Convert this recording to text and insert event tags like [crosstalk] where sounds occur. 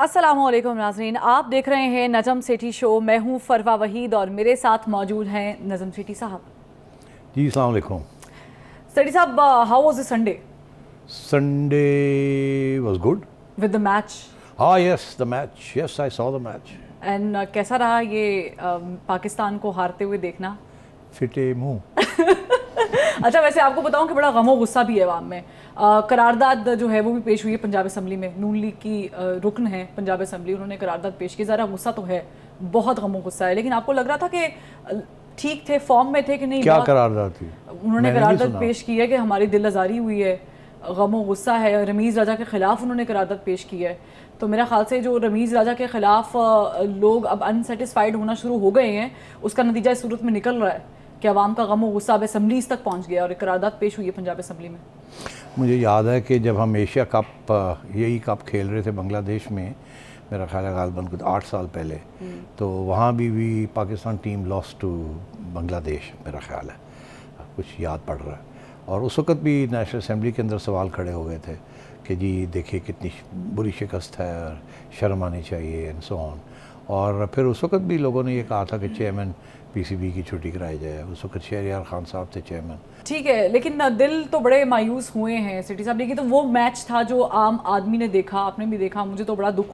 असलम नाजरीन आप देख रहे हैं नजम सेठी शो मैं हूं फरवा वहीद और मेरे साथ मौजूद हैं नजम सेठी साहब जी अलैक्म सेठी साहब how was Sunday Sunday was good with the match हाँ yes the match yes I saw the match and कैसा रहा ये uh, पाकिस्तान को हारते हुए देखना फिटे मुंह [laughs] [laughs] अच्छा वैसे आपको बताऊं कि बड़ा गमो गुस्सा भी है वाम में करारदाद जो है वो भी पेश हुई है पंजाब असम्बली में नून लीग की रुकन है पंजाब असम्बली उन्होंने करारदाद पेश की ज़रा गुस्सा तो है बहुत गमो गुस्सा है लेकिन आपको लग रहा था कि ठीक थे फॉर्म में थे कि नहीं क्या करारदाद थी उन्होंने करारदाद पेश की है कि हमारी दिल आज़ारी हुई है गमो गुस्सा है रमीज़ राजा के ख़िलाफ़ उन्होंने करारदाद पेश की है तो मेरा ख्याल से जो रमीज़ राजा के ख़िलाफ़ लोग अब अनसेटिस्फाइड होना शुरू हो गए हैं उसका नतीजा इस सूरत में निकल रहा है कि आवाम का गम गुस्सा अब असम्बलीज तक पहुँच गया और इकरारदात पेश हुई है पंजाब असम्बली में मुझे याद है कि जब हम एशिया कप यही कप खेल रहे थे बांग्लादेश में मेरा ख्याल है गालबन कुछ आठ साल पहले हम्म। तो वहाँ भी भी Pakistan team loss to Bangladesh मेरा ख्याल है कुछ याद पड़ रहा है और उस वक़्त भी नेशनल असम्बली के अंदर सवाल खड़े हो गए थे कि जी देखिए कितनी बुरी शिकस्त है और शर्म आनी चाहिए एंड सो ऑन और फिर उस वक़्त भी लोगों ने ये कहा था कि चेयरमैन हम्म। पीसीबी की छुट्टी कराई जाए उस वक्त यार खान साहब थे चेयरमैन ठीक है लेकिन दिल तो बड़े मायूस हुए हैं सिटी साहब लेकिन तो वो मैच था जो आम आदमी ने देखा आपने भी देखा मुझे तो बड़ा दुख